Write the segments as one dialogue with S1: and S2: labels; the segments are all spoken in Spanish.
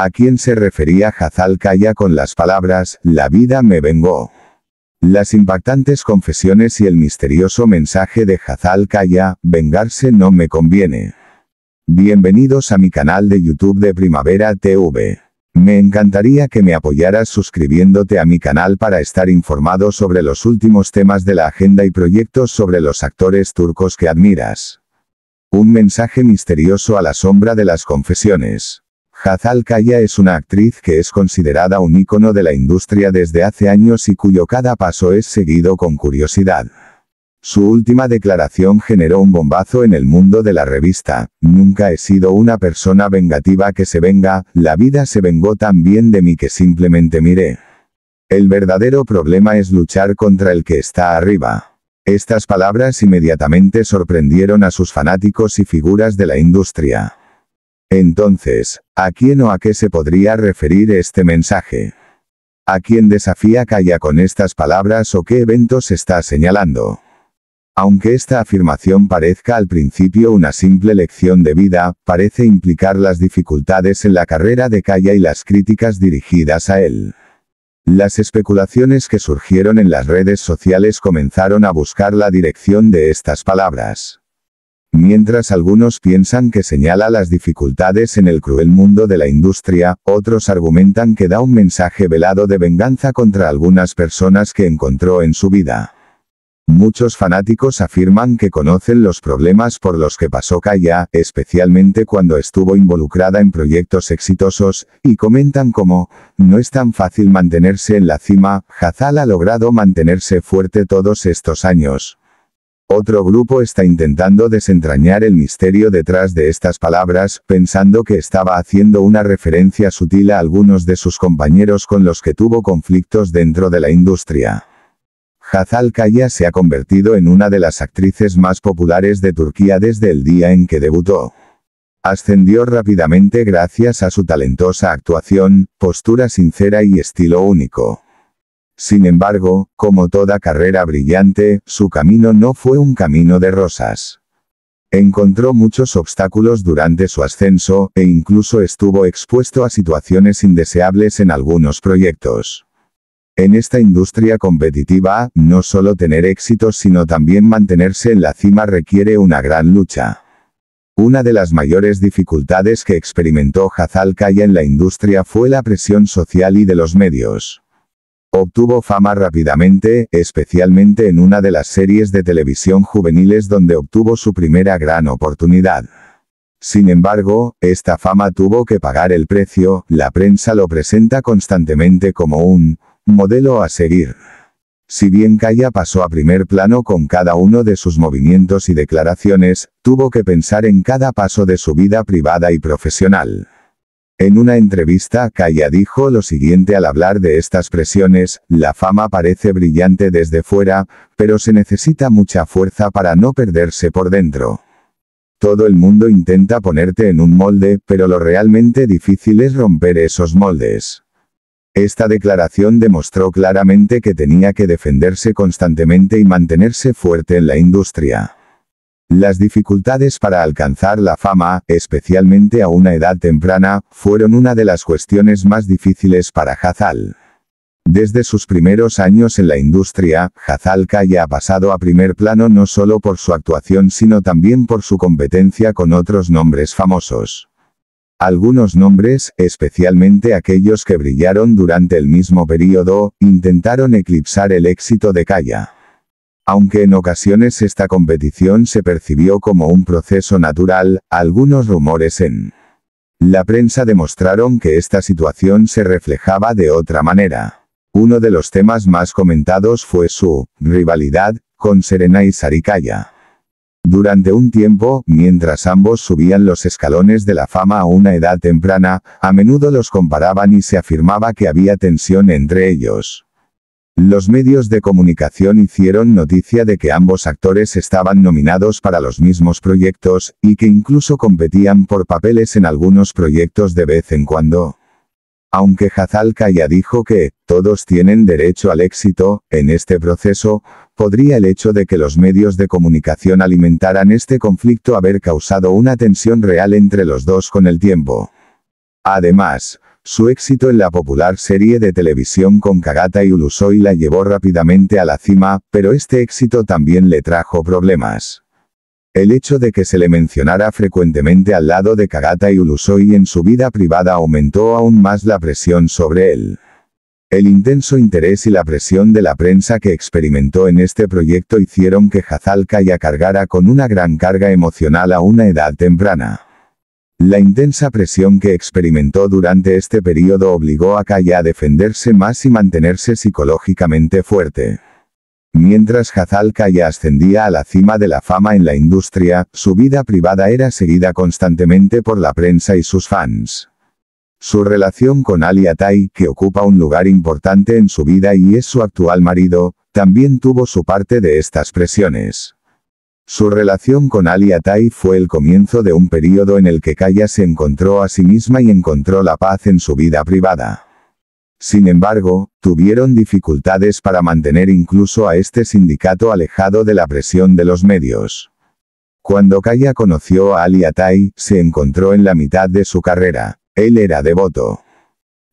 S1: ¿A quién se refería Hazal Kaya con las palabras, la vida me vengó? Las impactantes confesiones y el misterioso mensaje de Hazal Kaya, vengarse no me conviene. Bienvenidos a mi canal de YouTube de Primavera TV. Me encantaría que me apoyaras suscribiéndote a mi canal para estar informado sobre los últimos temas de la agenda y proyectos sobre los actores turcos que admiras. Un mensaje misterioso a la sombra de las confesiones. Hazal Kaya es una actriz que es considerada un ícono de la industria desde hace años y cuyo cada paso es seguido con curiosidad. Su última declaración generó un bombazo en el mundo de la revista. Nunca he sido una persona vengativa que se venga, la vida se vengó tan bien de mí que simplemente miré. El verdadero problema es luchar contra el que está arriba. Estas palabras inmediatamente sorprendieron a sus fanáticos y figuras de la industria. Entonces, ¿a quién o a qué se podría referir este mensaje? ¿A quién desafía Calla con estas palabras o qué eventos está señalando? Aunque esta afirmación parezca al principio una simple lección de vida, parece implicar las dificultades en la carrera de Calla y las críticas dirigidas a él. Las especulaciones que surgieron en las redes sociales comenzaron a buscar la dirección de estas palabras. Mientras algunos piensan que señala las dificultades en el cruel mundo de la industria, otros argumentan que da un mensaje velado de venganza contra algunas personas que encontró en su vida. Muchos fanáticos afirman que conocen los problemas por los que pasó Kaya, especialmente cuando estuvo involucrada en proyectos exitosos, y comentan como, no es tan fácil mantenerse en la cima, Hazal ha logrado mantenerse fuerte todos estos años. Otro grupo está intentando desentrañar el misterio detrás de estas palabras, pensando que estaba haciendo una referencia sutil a algunos de sus compañeros con los que tuvo conflictos dentro de la industria. Hazal Kaya se ha convertido en una de las actrices más populares de Turquía desde el día en que debutó. Ascendió rápidamente gracias a su talentosa actuación, postura sincera y estilo único. Sin embargo, como toda carrera brillante, su camino no fue un camino de rosas. Encontró muchos obstáculos durante su ascenso, e incluso estuvo expuesto a situaciones indeseables en algunos proyectos. En esta industria competitiva, no solo tener éxito sino también mantenerse en la cima requiere una gran lucha. Una de las mayores dificultades que experimentó Hazal Kaya en la industria fue la presión social y de los medios. Obtuvo fama rápidamente, especialmente en una de las series de televisión juveniles donde obtuvo su primera gran oportunidad. Sin embargo, esta fama tuvo que pagar el precio, la prensa lo presenta constantemente como un modelo a seguir. Si bien Kaya pasó a primer plano con cada uno de sus movimientos y declaraciones, tuvo que pensar en cada paso de su vida privada y profesional. En una entrevista, Kaya dijo lo siguiente al hablar de estas presiones, la fama parece brillante desde fuera, pero se necesita mucha fuerza para no perderse por dentro. Todo el mundo intenta ponerte en un molde, pero lo realmente difícil es romper esos moldes. Esta declaración demostró claramente que tenía que defenderse constantemente y mantenerse fuerte en la industria. Las dificultades para alcanzar la fama, especialmente a una edad temprana, fueron una de las cuestiones más difíciles para Hazal. Desde sus primeros años en la industria, Hazal Kaya ha pasado a primer plano no solo por su actuación sino también por su competencia con otros nombres famosos. Algunos nombres, especialmente aquellos que brillaron durante el mismo período, intentaron eclipsar el éxito de Kaya. Aunque en ocasiones esta competición se percibió como un proceso natural, algunos rumores en la prensa demostraron que esta situación se reflejaba de otra manera. Uno de los temas más comentados fue su rivalidad con Serena y Sarikaya. Durante un tiempo, mientras ambos subían los escalones de la fama a una edad temprana, a menudo los comparaban y se afirmaba que había tensión entre ellos. Los medios de comunicación hicieron noticia de que ambos actores estaban nominados para los mismos proyectos, y que incluso competían por papeles en algunos proyectos de vez en cuando. Aunque Hazal Kaya dijo que, todos tienen derecho al éxito, en este proceso, podría el hecho de que los medios de comunicación alimentaran este conflicto haber causado una tensión real entre los dos con el tiempo. Además, su éxito en la popular serie de televisión con Kagata y Ulusoi la llevó rápidamente a la cima, pero este éxito también le trajo problemas. El hecho de que se le mencionara frecuentemente al lado de Kagata y Ulusoi en su vida privada aumentó aún más la presión sobre él. El intenso interés y la presión de la prensa que experimentó en este proyecto hicieron que Hazalka ya cargara con una gran carga emocional a una edad temprana. La intensa presión que experimentó durante este periodo obligó a Kaya a defenderse más y mantenerse psicológicamente fuerte. Mientras Hazal Kaya ascendía a la cima de la fama en la industria, su vida privada era seguida constantemente por la prensa y sus fans. Su relación con Ali Atay, que ocupa un lugar importante en su vida y es su actual marido, también tuvo su parte de estas presiones. Su relación con Ali Atai fue el comienzo de un periodo en el que Kaya se encontró a sí misma y encontró la paz en su vida privada. Sin embargo, tuvieron dificultades para mantener incluso a este sindicato alejado de la presión de los medios. Cuando Kaya conoció a Ali Atay, se encontró en la mitad de su carrera. Él era devoto.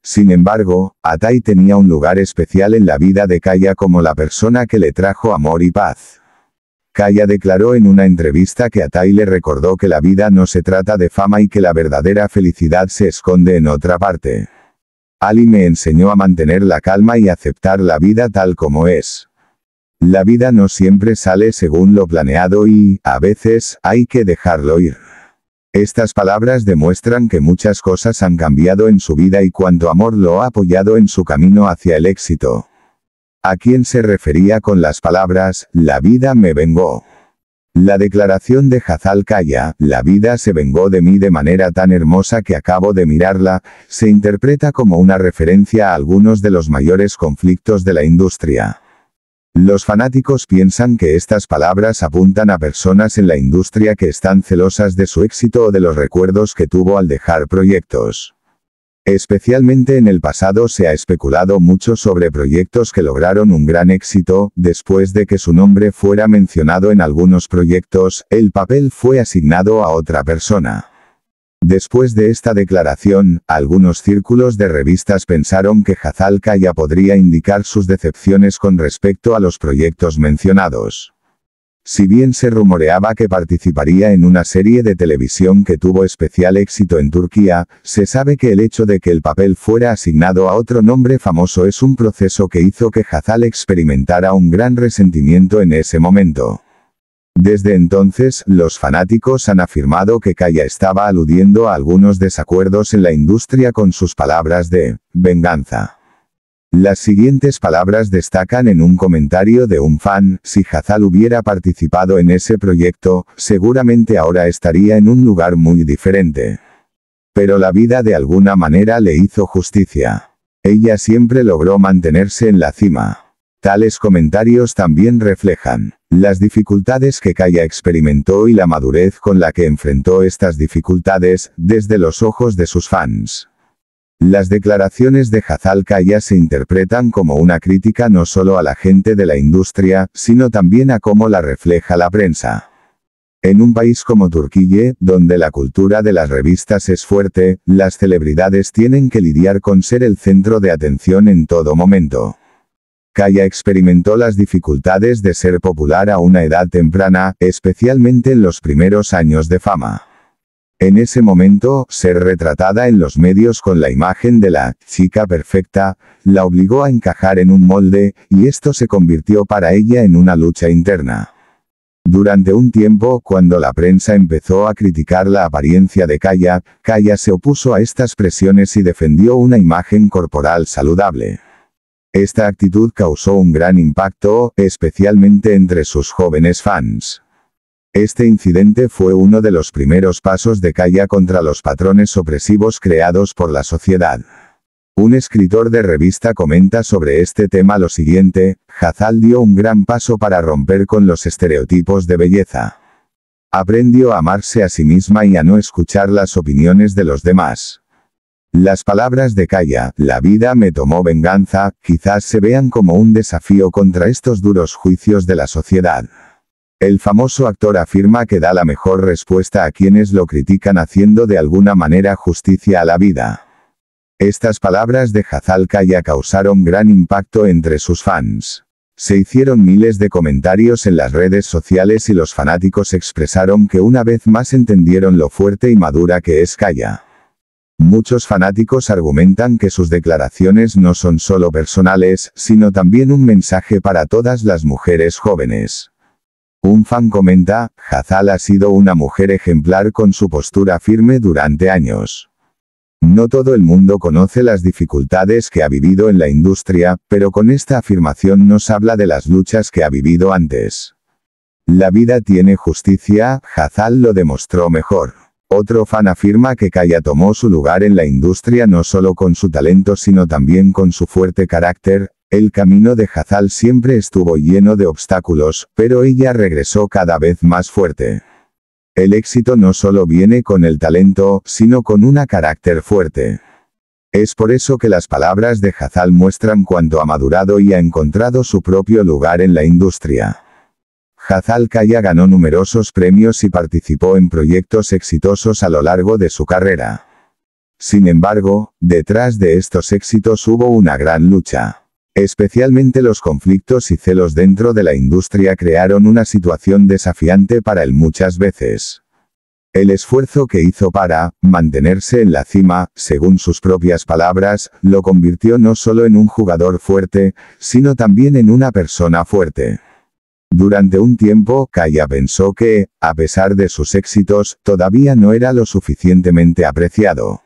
S1: Sin embargo, Atai tenía un lugar especial en la vida de Kaya como la persona que le trajo amor y paz. Kaya declaró en una entrevista que a le recordó que la vida no se trata de fama y que la verdadera felicidad se esconde en otra parte. Ali me enseñó a mantener la calma y aceptar la vida tal como es. La vida no siempre sale según lo planeado y, a veces, hay que dejarlo ir. Estas palabras demuestran que muchas cosas han cambiado en su vida y cuánto amor lo ha apoyado en su camino hacia el éxito. ¿A quién se refería con las palabras, la vida me vengó? La declaración de Hazal Kaya, la vida se vengó de mí de manera tan hermosa que acabo de mirarla, se interpreta como una referencia a algunos de los mayores conflictos de la industria. Los fanáticos piensan que estas palabras apuntan a personas en la industria que están celosas de su éxito o de los recuerdos que tuvo al dejar proyectos. Especialmente en el pasado se ha especulado mucho sobre proyectos que lograron un gran éxito, después de que su nombre fuera mencionado en algunos proyectos, el papel fue asignado a otra persona. Después de esta declaración, algunos círculos de revistas pensaron que Hazal Kaya podría indicar sus decepciones con respecto a los proyectos mencionados. Si bien se rumoreaba que participaría en una serie de televisión que tuvo especial éxito en Turquía, se sabe que el hecho de que el papel fuera asignado a otro nombre famoso es un proceso que hizo que Hazal experimentara un gran resentimiento en ese momento. Desde entonces, los fanáticos han afirmado que Kaya estaba aludiendo a algunos desacuerdos en la industria con sus palabras de venganza. Las siguientes palabras destacan en un comentario de un fan, si Hazal hubiera participado en ese proyecto, seguramente ahora estaría en un lugar muy diferente. Pero la vida de alguna manera le hizo justicia. Ella siempre logró mantenerse en la cima. Tales comentarios también reflejan las dificultades que Kaya experimentó y la madurez con la que enfrentó estas dificultades, desde los ojos de sus fans. Las declaraciones de Hazal Kaya se interpretan como una crítica no solo a la gente de la industria, sino también a cómo la refleja la prensa. En un país como Turquía, donde la cultura de las revistas es fuerte, las celebridades tienen que lidiar con ser el centro de atención en todo momento. Kaya experimentó las dificultades de ser popular a una edad temprana, especialmente en los primeros años de fama. En ese momento, ser retratada en los medios con la imagen de la chica perfecta, la obligó a encajar en un molde, y esto se convirtió para ella en una lucha interna. Durante un tiempo, cuando la prensa empezó a criticar la apariencia de Kaya, Kaya se opuso a estas presiones y defendió una imagen corporal saludable. Esta actitud causó un gran impacto, especialmente entre sus jóvenes fans. Este incidente fue uno de los primeros pasos de Calla contra los patrones opresivos creados por la sociedad. Un escritor de revista comenta sobre este tema lo siguiente, Hazal dio un gran paso para romper con los estereotipos de belleza. Aprendió a amarse a sí misma y a no escuchar las opiniones de los demás. Las palabras de Calla, la vida me tomó venganza, quizás se vean como un desafío contra estos duros juicios de la sociedad. El famoso actor afirma que da la mejor respuesta a quienes lo critican haciendo de alguna manera justicia a la vida. Estas palabras de Hazal Kaya causaron gran impacto entre sus fans. Se hicieron miles de comentarios en las redes sociales y los fanáticos expresaron que una vez más entendieron lo fuerte y madura que es Kaya. Muchos fanáticos argumentan que sus declaraciones no son solo personales, sino también un mensaje para todas las mujeres jóvenes. Un fan comenta, Hazal ha sido una mujer ejemplar con su postura firme durante años. No todo el mundo conoce las dificultades que ha vivido en la industria, pero con esta afirmación nos habla de las luchas que ha vivido antes. La vida tiene justicia, Hazal lo demostró mejor. Otro fan afirma que Kaya tomó su lugar en la industria no solo con su talento sino también con su fuerte carácter, el camino de Hazal siempre estuvo lleno de obstáculos, pero ella regresó cada vez más fuerte. El éxito no solo viene con el talento, sino con una carácter fuerte. Es por eso que las palabras de Hazal muestran cuánto ha madurado y ha encontrado su propio lugar en la industria. Hazal Kaya ganó numerosos premios y participó en proyectos exitosos a lo largo de su carrera. Sin embargo, detrás de estos éxitos hubo una gran lucha. Especialmente los conflictos y celos dentro de la industria crearon una situación desafiante para él muchas veces. El esfuerzo que hizo para mantenerse en la cima, según sus propias palabras, lo convirtió no solo en un jugador fuerte, sino también en una persona fuerte. Durante un tiempo, Kaya pensó que, a pesar de sus éxitos, todavía no era lo suficientemente apreciado.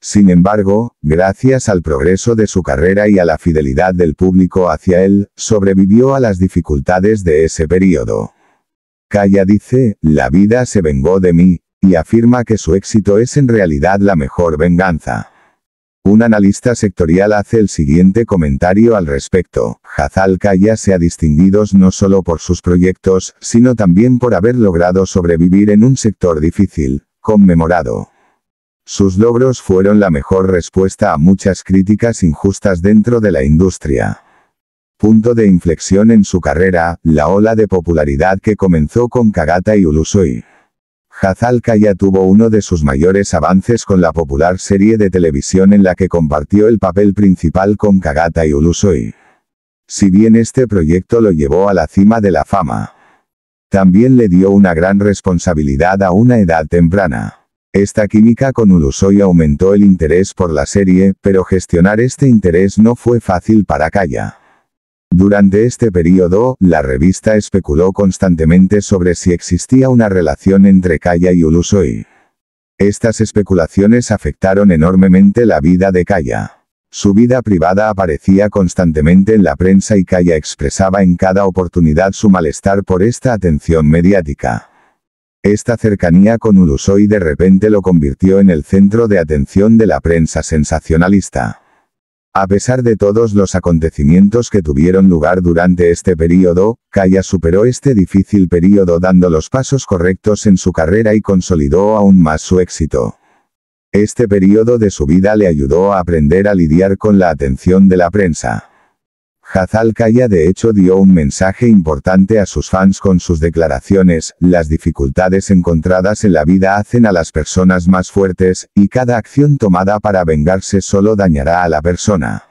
S1: Sin embargo, gracias al progreso de su carrera y a la fidelidad del público hacia él, sobrevivió a las dificultades de ese periodo. Kaya dice, la vida se vengó de mí, y afirma que su éxito es en realidad la mejor venganza. Un analista sectorial hace el siguiente comentario al respecto. Hazal Kaya se ha distinguido no solo por sus proyectos, sino también por haber logrado sobrevivir en un sector difícil, conmemorado. Sus logros fueron la mejor respuesta a muchas críticas injustas dentro de la industria. Punto de inflexión en su carrera, la ola de popularidad que comenzó con Kagata y Ulusoy. Hazal Kaya tuvo uno de sus mayores avances con la popular serie de televisión en la que compartió el papel principal con Kagata y Ulusoy. Si bien este proyecto lo llevó a la cima de la fama, también le dio una gran responsabilidad a una edad temprana. Esta química con Ulusoy aumentó el interés por la serie, pero gestionar este interés no fue fácil para Kaya. Durante este periodo, la revista especuló constantemente sobre si existía una relación entre Kaya y Ulusoy. Estas especulaciones afectaron enormemente la vida de Kaya. Su vida privada aparecía constantemente en la prensa y Kaya expresaba en cada oportunidad su malestar por esta atención mediática. Esta cercanía con Ulusoy de repente lo convirtió en el centro de atención de la prensa sensacionalista. A pesar de todos los acontecimientos que tuvieron lugar durante este período, Kaya superó este difícil período dando los pasos correctos en su carrera y consolidó aún más su éxito. Este período de su vida le ayudó a aprender a lidiar con la atención de la prensa. Hazal Kaya de hecho dio un mensaje importante a sus fans con sus declaraciones, las dificultades encontradas en la vida hacen a las personas más fuertes, y cada acción tomada para vengarse solo dañará a la persona.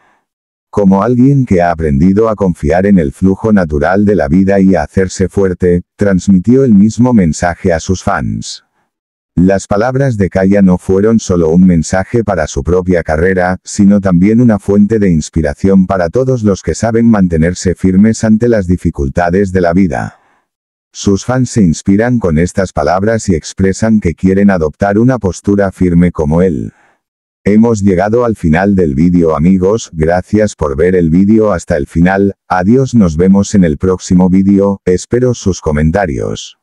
S1: Como alguien que ha aprendido a confiar en el flujo natural de la vida y a hacerse fuerte, transmitió el mismo mensaje a sus fans. Las palabras de Kaya no fueron solo un mensaje para su propia carrera, sino también una fuente de inspiración para todos los que saben mantenerse firmes ante las dificultades de la vida. Sus fans se inspiran con estas palabras y expresan que quieren adoptar una postura firme como él. Hemos llegado al final del vídeo amigos, gracias por ver el vídeo hasta el final, adiós nos vemos en el próximo vídeo, espero sus comentarios.